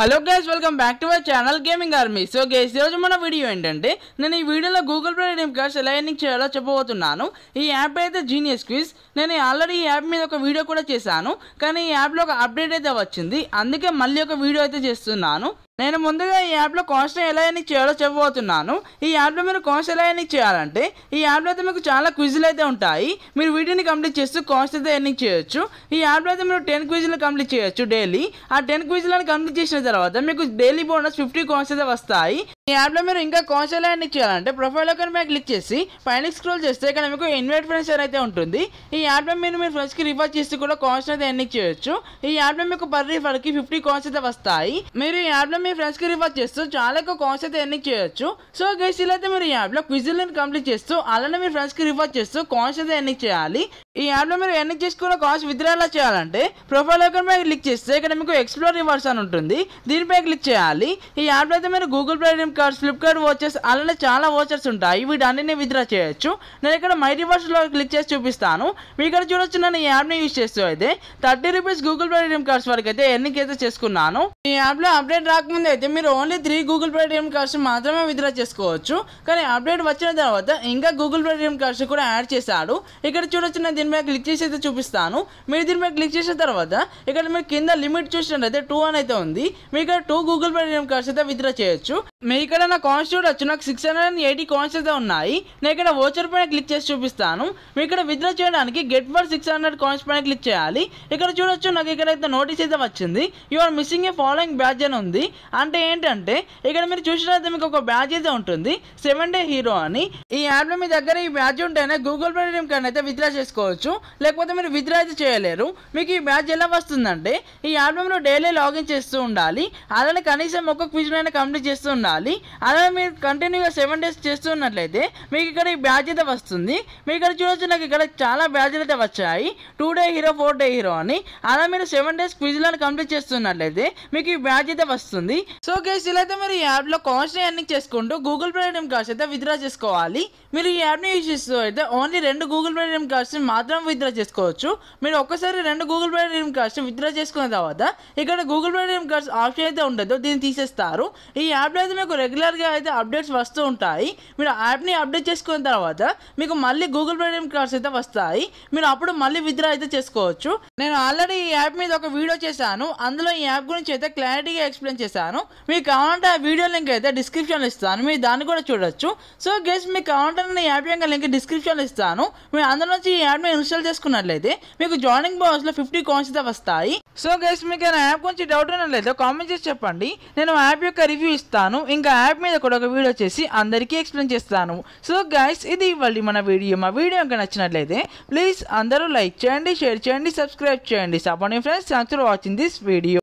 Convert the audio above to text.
hello guys welcome back to my channel gaming army so guys ఈరోజు మన video ఏంటంటే నేను ఈ వీడియోలో గూగుల్ ప్లే రీడింగ్ కార్డ్స్ ఎలా ఎన్నింగ్ చేయాలో చెప్పబోతున్నాను ఈ యాప్ అయితే జీనియస్ క్విజ్ నేను ఆల్రెడీ ఈ యాప్ మీద ఒక వీడియో కూడా చేశాను కానీ ఈ యాప్లో ఒక అప్డేట్ అయితే వచ్చింది అందుకే మళ్ళీ ఒక వీడియో అయితే చేస్తున్నాను నేను ముందుగా ఈ యాప్లో కాస్ట్ ఎలా ఎన్నిక చేయాలో చెప్పబోతున్నాను ఈ యాప్లో మీరు కాస్ట్ ఎలా ఎన్నిక చేయాలంటే ఈ యాప్లో అయితే మీకు చాలా క్విజులు అయితే ఉంటాయి మీరు వీటిని కంప్లీట్ చేస్తూ కాస్ట్ అయితే ఎన్నిక చేయొచ్చు ఈ యాప్లో అయితే మీరు టెన్ క్విజులు కంప్లీట్ చేయొచ్చు డైలీ ఆ టెన్ క్విజులను కంప్లీట్ చేసిన తర్వాత మీకు డైలీ బోనస్ ఫిఫ్టీ కాయిన్స్ అయితే వస్తాయి ఈ యాప్లో మీరు ఇంకా కౌన్సిల్ అని చేయాలంటే ప్రొఫైల్ ఒకరి మీద క్లిక్ చేసి పైన స్క్రోల్ చేస్తే ఇక్కడ మీకు ఇన్వైట్ ఫ్రెండ్స్ అయితే ఉంటుంది ఈ యాప్లో మీరు మీ ఫ్రెండ్స్కి రిఫర్ చేసి కూడా కాయిన్స్ అయితే ఎన్ని చేయొచ్చు ఈ యాప్లో మీకు పర్ రిఫర్కి ఫిఫ్టీ కాయిన్స్ అయితే వస్తాయి మీరు ఈ యాప్లో మీ ఫ్రెండ్స్కి రిఫర్ చేస్తూ చాలా ఎక్కువ కాయిన్స్ అయితే ఎన్ని చేయొచ్చు సో గైస్ ఇలా అయితే మీరు ఈ యాప్లో క్విజిల్ని కంప్లీట్ చేస్తూ అలానే మీ ఫ్రెండ్స్కి రిఫర్ చేస్తూ కాయిన్స్ అయితే ఎన్ని చేయాలి ఈ యాప్లో మీరు ఎన్ని చేసుకున్న కాస్ట్ విత్డ్రాలా చేయాలంటే ప్రొఫైల్ ఐకాన్ పై క్లిక్ చేస్తే ఇక్కడ మీకు ఎక్స్ప్లోర్ రివార్డ్స్ అని ఉంటుంది దీనిపై క్లిక్ చేయాలి ఈ యాప్లో అయితే మీరు Google Pay redeem cards Flipkart watches అలానే చాలా వాచెస్ ఉంటాయి వీటన్నిటిని విత్డ్రా చేయొచ్చు నేను ఇక్కడ మై రివార్డ్స్లో క్లిక్ చేసి చూపిస్తాను మీ ఇక్కడ చూడొచ్చు నేను ఈ యాప్ని యూజ్ చేస్తూ అయితే thirty rupees Google Pay cards వరకు అయితే ఎన్నికైతే చేసుకున్నాను ఈ యాప్లో అప్డేట్ రాకముందు అయితే మీరు only three Google Pay cards మాత్రమే విత్డ్రా చేసుకోవచ్చు కానీ అప్డేట్ వచ్చిన తర్వాత ఇంకా గూగుల్ పే కార్డ్స్ కూడా యాడ్ చేశాడు ఇక్కడ చూడొచ్చు దీని మీద క్లిక్ చేసి అయితే చూపిస్తాను మీరు దీని మీద క్లిక్ చేసిన తర్వాత ఇక్కడ మీరు కింద లిమిట్ చూసినట్లయితే టూ అని అయితే ఉంది మీ ఇక్కడ two Google Pay ATM cards అయితే విత్డ్రా చేయొచ్చు మీ ఇక్కడ నా కాన్స్టిట్యూట్ వచ్చి నాకు six hundred and eighty coins అయితే ఉన్నాయి నేను ఇక్కడ ఓచర్ పైన క్లిక్ చేసి చూపిస్తాను మీ ఇక్కడ విత్డ్రా చేయడానికి get for six hundred coins పైన క్లిక్ చేయాలి ఇక్కడ చూడొచ్చు నాకు ఇక్కడ అయితే నోటీస్ అయితే వచ్చింది you are missing a following badge అని ఉంది అంటే ఏంటంటే ఇక్కడ మీరు చూసినట్లయితే మీకు ఒక బ్యాచ్ అయితే ఉంటుంది సెవెన్ డే హీరో అని ఈ యాప్లో మీ దగ్గర ఈ బ్యాచ్ ఉంటేనే గూగుల్ పే ఏటీఎం కార్డ్ అయితే విత్డ్రా చేసుకోవచ్చు చేసుకోవచ్చు లేకపోతే మీరు విత్డ్రా అయితే చేయలేరు మీకు ఈ బ్యాచ్ ఎలా వస్తుందంటే ఈ ఆల్బమ్లో డైలీ లాగిన్ చేస్తూ ఉండాలి అలానే కనీసం ఒక క్విజ్నైనా కంప్లీట్ చేస్తూ ఉండాలి అలానే మీరు కంటిన్యూగా సెవెన్ డేస్ చేస్తున్నట్లయితే మీకు ఇక్కడ ఈ బ్యాచ్ అయితే వస్తుంది మీరు ఇక్కడ చూడొచ్చు నాకు ఇక్కడ చాలా బ్యాచ్లు అయితే వచ్చాయి two day hero four day hero అని అలా మీరు సెవెన్ డేస్ క్విజ్లను కంప్లీట్ చేస్తున్నట్లయితే మీకు ఈ బ్యాచ్ అయితే వస్తుంది సో కేసు ఇలా అయితే మీరు ఈ యాప్లో కాస్ట్ ఎర్నింగ్ చేసుకుంటూ గూగుల్ ప్లే కాస్ట్ అయితే విత్డ్రా చేసుకోవాలి మీరు ఈ యాప్ని యూజ్ చేస్తూ అయితే ఓన్లీ రెండు గూగుల్ పే రీమ్ కార్డ్స్ని మాత్రం విత్డ్రా చేసుకోవచ్చు మీరు ఒక్కసారి రెండు గూగుల్ పే రీమ్ కార్డ్స్ని విత్డ్రా చేసుకున్న తర్వాత ఇక్కడ Google Pay redeem cards option అయితే ఉండదో దీన్ని తీసేస్తారు ఈ యాప్లో అయితే మీకు రెగ్యులర్గా అయితే అప్డేట్స్ వస్తూ ఉంటాయి మీరు యాప్ని అప్డేట్ చేసుకున్న తర్వాత మీకు మళ్ళీ గూగుల్ పే రీమ్ కార్డ్స్ అయితే వస్తాయి మీరు అప్పుడు మళ్ళీ విత్డ్రా అయితే చేసుకోవచ్చు నేను ఆల్రెడీ ఈ యాప్ మీద ఒక వీడియో చేశాను అందులో ఈ యాప్ గురించి అయితే క్లారిటీగా ఎక్స్ప్లెయిన్ చేశాను మీకు కావాలంటే ఆ వీడియో లింక్ అయితే డిస్క్రిప్షన్లో ఇస్తాను మీరు దాన్ని కూడా చూడొచ్చు సో గెస్ మీకు కావాలంటే వెంటనే నేను యాప్ యొక్క లింక్ డిస్క్రిప్షన్లో ఇస్తాను మీరు అందరి నుంచి ఈ యాప్ని ఇన్స్టాల్ చేసుకున్నట్లయితే మీకు జాయినింగ్ బాక్స్లో ఫిఫ్టీ కాయిన్స్ అయితే వస్తాయి సో గైస్ మీకు నా యాప్ గురించి డౌట్ ఉన్నట్లయితే కామెంట్ చేసి చెప్పండి నేను యాప్ యొక్క రివ్యూ ఇస్తాను ఇంకా యాప్ మీద కూడా ఒక వీడియో చేసి అందరికీ ఎక్స్ప్లెయిన్ చేస్తాను సో గైస్ ఇది ఇవ్వండి మన వీడియో మా వీడియో ఇంకా నచ్చినట్లయితే ప్లీజ్ అందరూ లైక్ చేయండి షేర్ చేయండి సబ్స్క్రైబ్ చేయండి support friends thanks for watching this video